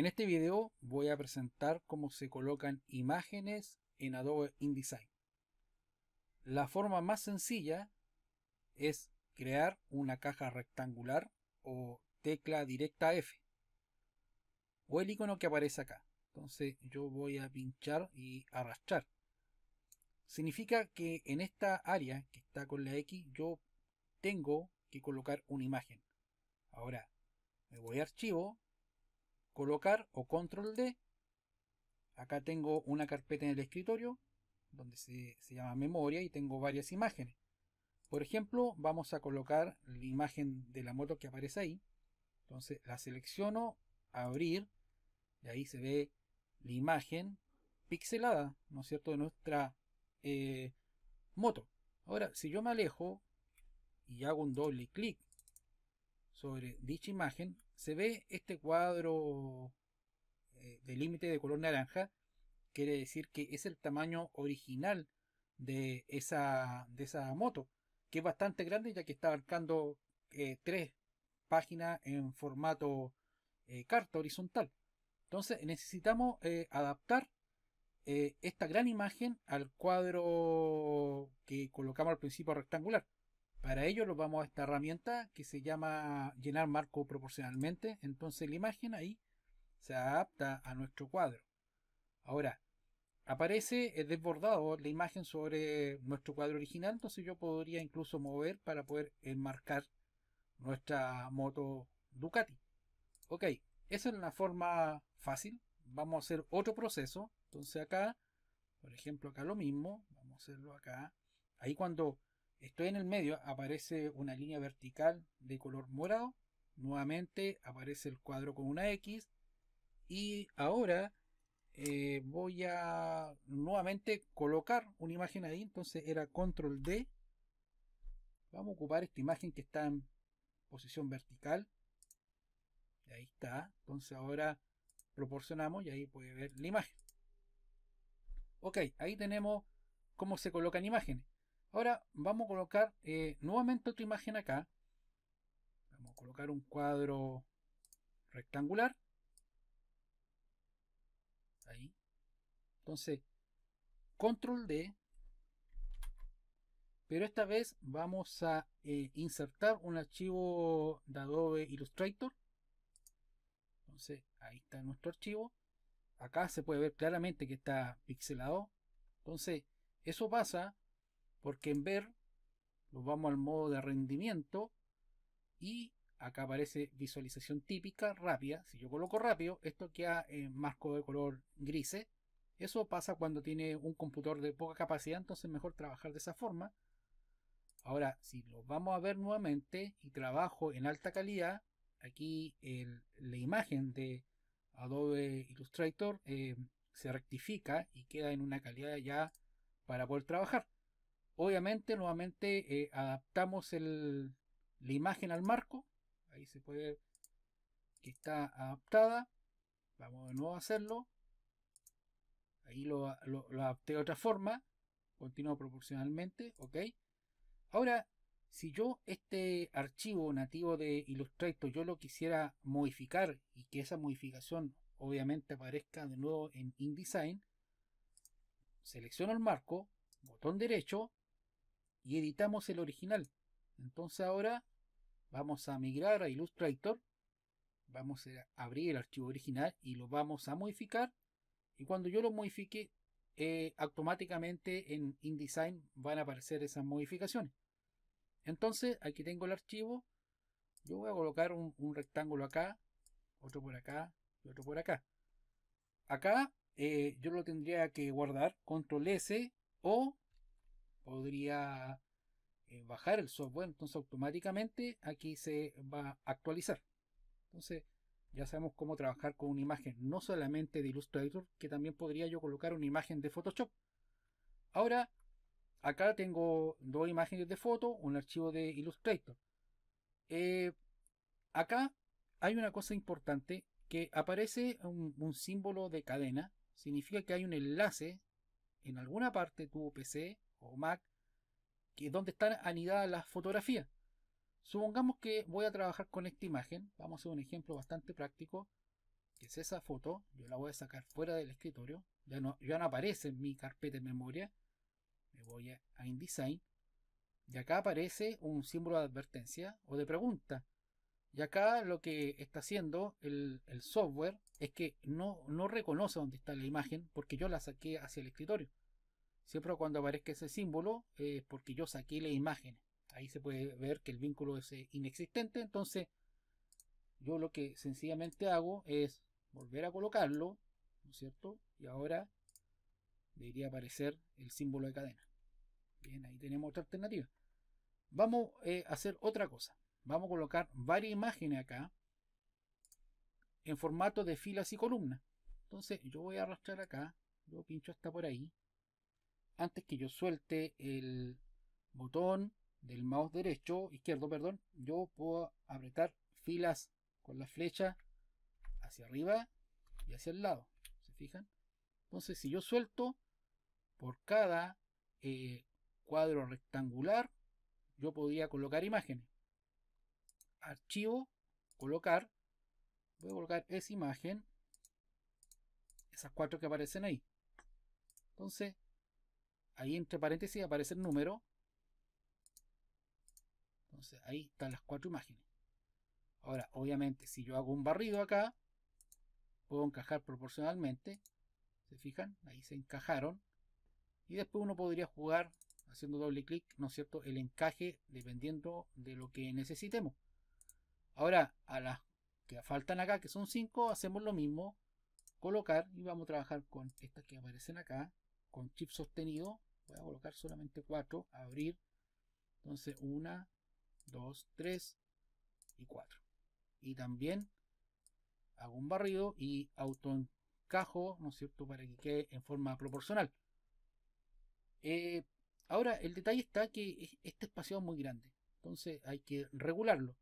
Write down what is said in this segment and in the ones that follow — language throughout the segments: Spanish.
En este video voy a presentar cómo se colocan imágenes en Adobe InDesign. La forma más sencilla es crear una caja rectangular o tecla directa F o el icono que aparece acá. Entonces yo voy a pinchar y arrastrar. Significa que en esta área que está con la X yo tengo que colocar una imagen. Ahora me voy a archivo, colocar o control D. Acá tengo una carpeta en el escritorio donde se, llama memoria y tengo varias imágenes. Por ejemplo, vamos a colocar la imagen de la moto que aparece ahí. Entonces la selecciono, abrir, y ahí se ve la imagen pixelada, ¿no es cierto?, de nuestra eh, moto. Ahora, si yo me alejo y hago un doble clic sobre dicha imagen, se ve este cuadro eh, de límite de color naranja, quiere decir que es el tamaño original de esa, de esa moto, que es bastante grande ya que está abarcando eh, tres páginas en formato eh, carta horizontal. Entonces necesitamos adaptar esta gran imagen al cuadro que colocamos al principio rectangular. Para ello nos vamos a esta herramienta que se llama llenar marco proporcionalmente. Entonces la imagen ahí se adapta a nuestro cuadro. Ahora, aparece desbordado la imagen sobre nuestro cuadro original, entonces yo podría incluso mover para poder enmarcar nuestra moto Ducati. Ok, esa es una forma fácil. Vamos a hacer otro proceso. Entonces acá, por ejemplo, acá lo mismo. Vamos a hacerlo acá. Ahí cuando Estoy en el medio, aparece una línea vertical de color morado. Nuevamente aparece el cuadro con una X. Y ahora eh, voy a nuevamente colocar una imagen ahí. Entonces era control D. Vamos a ocupar esta imagen que está en posición vertical. Y ahí está. Entonces ahora proporcionamos y ahí puede ver la imagen. Ok, ahí tenemos cómo se colocan imágenes. Ahora vamos a colocar eh, nuevamente otra imagen acá. Vamos a colocar un cuadro rectangular. Ahí. Entonces, control D. Pero esta vez vamos a eh, insertar un archivo de Adobe Illustrator. Entonces, ahí está nuestro archivo. Acá se puede ver claramente que está pixelado. Entonces, eso pasa porque en ver nos vamos al modo de rendimiento y acá aparece visualización típica rápida. Si yo coloco rápido, esto queda en marco de color grise. Eso pasa cuando tiene un computador de poca capacidad, entonces mejor trabajar de esa forma. Ahora, si lo vamos a ver nuevamente y trabajo en alta calidad, aquí la imagen de Adobe Illustrator eh, se rectifica y queda en una calidad ya para poder trabajar. Obviamente, nuevamente eh, adaptamos la imagen al marco. Ahí se puede ver que está adaptada. Vamos de nuevo a hacerlo. Ahí lo, adapté de otra forma. Continúo proporcionalmente. Ok. Ahora, si yo este archivo nativo de Illustrator yo lo quisiera modificar y que esa modificación obviamente aparezca de nuevo en InDesign, selecciono el marco, botón derecho, y editamos el original. Entonces ahora vamos a migrar a Illustrator, vamos a abrir el archivo original y lo vamos a modificar. Y cuando yo lo modifique, eh, automáticamente en InDesign van a aparecer esas modificaciones. Entonces aquí tengo el archivo. Yo voy a colocar un, rectángulo acá, otro por acá y otro por acá. Acá eh, yo lo tendría que guardar, control S o podría eh, bajar el software, entonces automáticamente aquí se va a actualizar. Entonces ya sabemos cómo trabajar con una imagen, no solamente de Illustrator, que también podría yo colocar una imagen de Photoshop. Ahora, acá tengo dos imágenes de foto, un archivo de Illustrator. Eh, acá hay una cosa importante que aparece un, un, símbolo de cadena, significa que hay un enlace en alguna parte de tu PC o Mac, que donde están anidadas las fotografías. Supongamos que voy a trabajar con esta imagen, vamos a hacer un ejemplo bastante práctico, que es esa foto, yo la voy a sacar fuera del escritorio, ya no, aparece en mi carpeta de memoria, me voy a, InDesign, y acá aparece un símbolo de advertencia o de pregunta. Y acá lo que está haciendo el, el software es que no, no reconoce dónde está la imagen porque yo la saqué hacia el escritorio. Siempre cuando aparezca ese símbolo es eh, porque yo saqué la imagen. Ahí se puede ver que el vínculo es eh, inexistente. Entonces yo lo que sencillamente hago es volver a colocarlo, ¿no es cierto? Y ahora debería aparecer el símbolo de cadena. Bien, ahí tenemos otra alternativa. Vamos eh, a hacer otra cosa. Vamos a colocar varias imágenes acá en formato de filas y columnas. Entonces yo voy a arrastrar acá, yo pincho hasta por ahí, antes que yo suelte el botón del mouse derecho, izquierdo, perdón, yo puedo apretar filas con la flecha hacia arriba y hacia el lado. ¿Se fijan? Entonces, si yo suelto por cada eh, cuadro rectangular, yo podría colocar imágenes. Archivo, colocar. Voy a colocar esa imagen. Esas cuatro que aparecen ahí. Entonces, ahí entre paréntesis aparece el número. Entonces ahí están las cuatro imágenes. Ahora, obviamente, si yo hago un barrido acá, puedo encajar proporcionalmente. ¿Se fijan? Ahí se encajaron. Y después uno podría jugar haciendo doble clic, ¿no es cierto?, el encaje dependiendo de lo que necesitemos. Ahora, a las que faltan acá, que son cinco, hacemos lo mismo. Colocar y vamos a trabajar con estas que aparecen acá, con chip sostenido voy a colocar solamente 4, abrir, entonces 1, 2, 3 y 4. Y también hago un barrido y autoencajo, ¿no es cierto?, para que quede en forma proporcional. Eh, ahora, el detalle está que este espacio es muy grande, entonces hay que regularlo.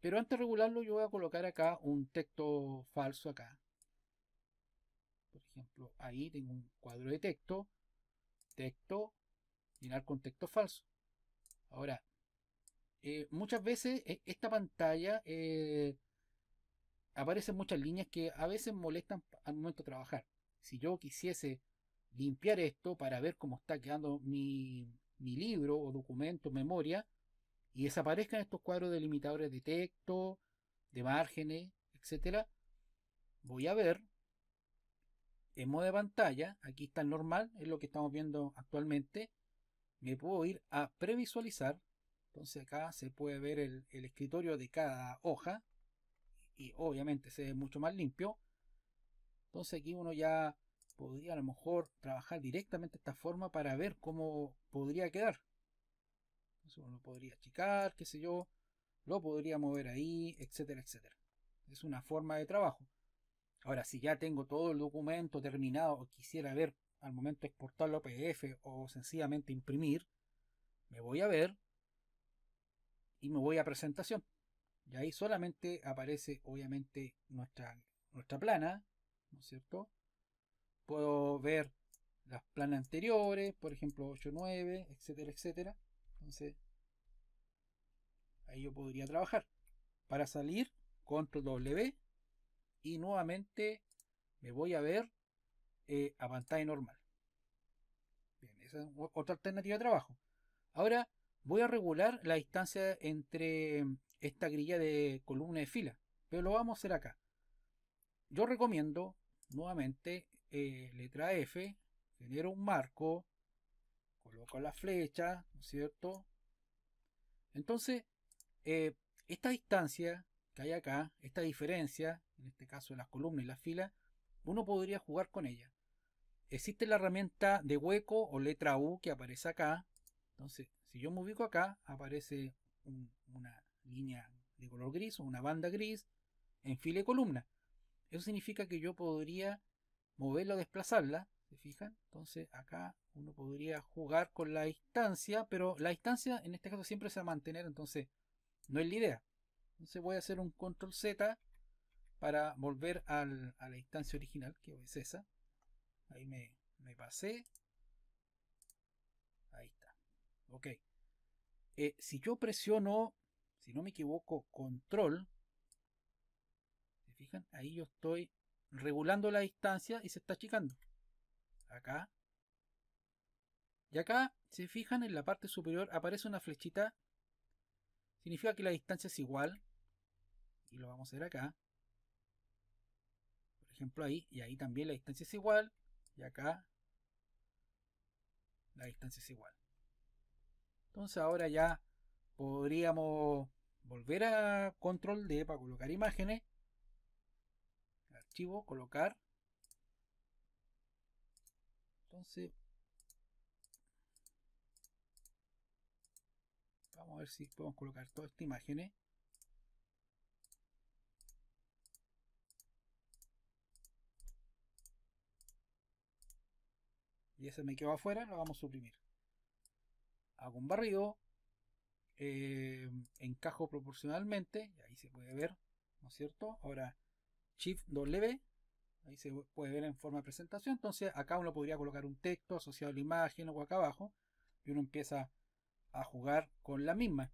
Pero antes de regularlo yo voy a colocar acá un texto falso acá. Por ejemplo, ahí tengo un cuadro de texto Texto, llenar contexto falso. Ahora, eh, muchas veces eh, esta pantalla eh, aparecen muchas líneas que a veces molestan al momento de trabajar. Si yo quisiese limpiar esto para ver cómo está quedando mi, libro o documento, memoria, y desaparezcan estos cuadros delimitadores de texto, de márgenes, etcétera, voy a ver modo de pantalla, aquí está el normal, es lo que estamos viendo actualmente, me puedo ir a previsualizar, entonces acá se puede ver el, escritorio de cada hoja, y obviamente se ve mucho más limpio, entonces aquí uno ya podría a lo mejor trabajar directamente esta forma para ver cómo podría quedar. Entonces uno lo podría achicar, qué sé yo, lo podría mover ahí, etcétera, etcétera. Es una forma de trabajo. Ahora, si ya tengo todo el documento terminado o quisiera ver al momento exportarlo a PDF o sencillamente imprimir, me voy a ver y me voy a presentación. Y ahí solamente aparece, obviamente, nuestra, nuestra plana, ¿no es cierto? Puedo ver las planas anteriores, por ejemplo 8, 9, etcétera, etcétera. Entonces, ahí yo podría trabajar. Para salir, control W, y nuevamente me voy a ver eh, a pantalla normal. Bien, esa es otra alternativa de trabajo. Ahora voy a regular la distancia entre mm, esta grilla de columna de fila, pero lo vamos a hacer acá. Yo recomiendo nuevamente eh, letra F, Tener un marco, coloco la flecha, ¿no es cierto? Entonces, eh, esta distancia que hay acá, esta diferencia, en este caso las columnas y las filas, uno podría jugar con ella. Existe la herramienta de hueco o letra U que aparece acá. Entonces, si yo me ubico acá, aparece una línea de color gris o una banda gris en fila y columna. Eso significa que yo podría moverla o desplazarla, ¿se fijan? Entonces acá uno podría jugar con la distancia, pero la distancia en este caso siempre se va a mantener, entonces no es la idea. Entonces voy a hacer un control Z para volver a la distancia original, que es esa. Ahí me, pasé. Ahí está. Ok. Eh, si yo presiono, si no me equivoco, control, ¿se fijan? Ahí yo estoy regulando la distancia y se está achicando. Acá. Y acá, se fijan, en la parte superior aparece una flechita. Significa que la distancia es igual. Y lo vamos a ver acá ejemplo ahí, y ahí también la distancia es igual, y acá la distancia es igual. Entonces ahora ya podríamos volver a control D para colocar imágenes, archivo, colocar. Entonces, vamos a ver si podemos colocar todas estas imágenes. y ese me quedó afuera, lo vamos a suprimir. Hago un barrido, eh, encajo proporcionalmente, y ahí se puede ver, ¿no es cierto? Ahora Shift W, ahí se puede ver en forma de presentación, entonces acá uno podría colocar un texto asociado a la imagen o acá abajo, y uno empieza a jugar con la misma.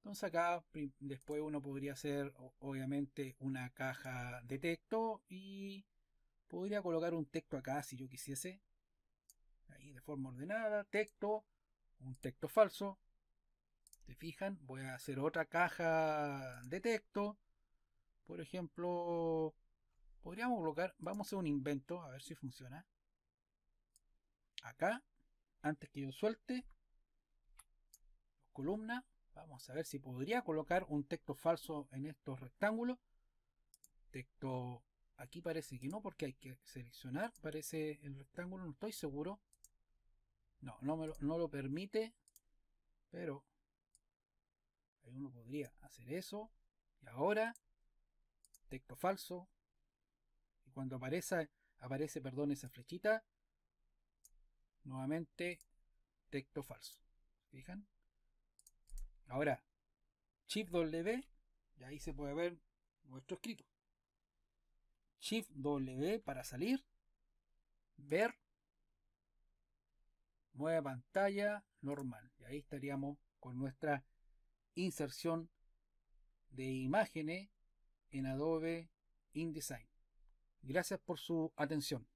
Entonces acá después uno podría hacer obviamente una caja de texto y podría colocar un texto acá si yo quisiese de forma ordenada, texto, un texto falso. ¿Te fijan? Voy a hacer otra caja de texto. Por ejemplo, podríamos colocar, vamos a hacer un invento, a ver si funciona. Acá, antes que yo suelte, columna, vamos a ver si podría colocar un texto falso en estos rectángulos. Texto, aquí parece que no, porque hay que seleccionar, parece el rectángulo, no estoy seguro. No, no, lo, no lo permite, pero uno podría hacer eso. Y ahora, texto falso. Y cuando aparece, aparece perdón, esa flechita, nuevamente texto falso. ¿Fijan? Ahora, Shift W, y ahí se puede ver nuestro escrito. Shift W para salir, ver nueva pantalla normal. Y ahí estaríamos con nuestra inserción de imágenes en Adobe InDesign. Gracias por su atención.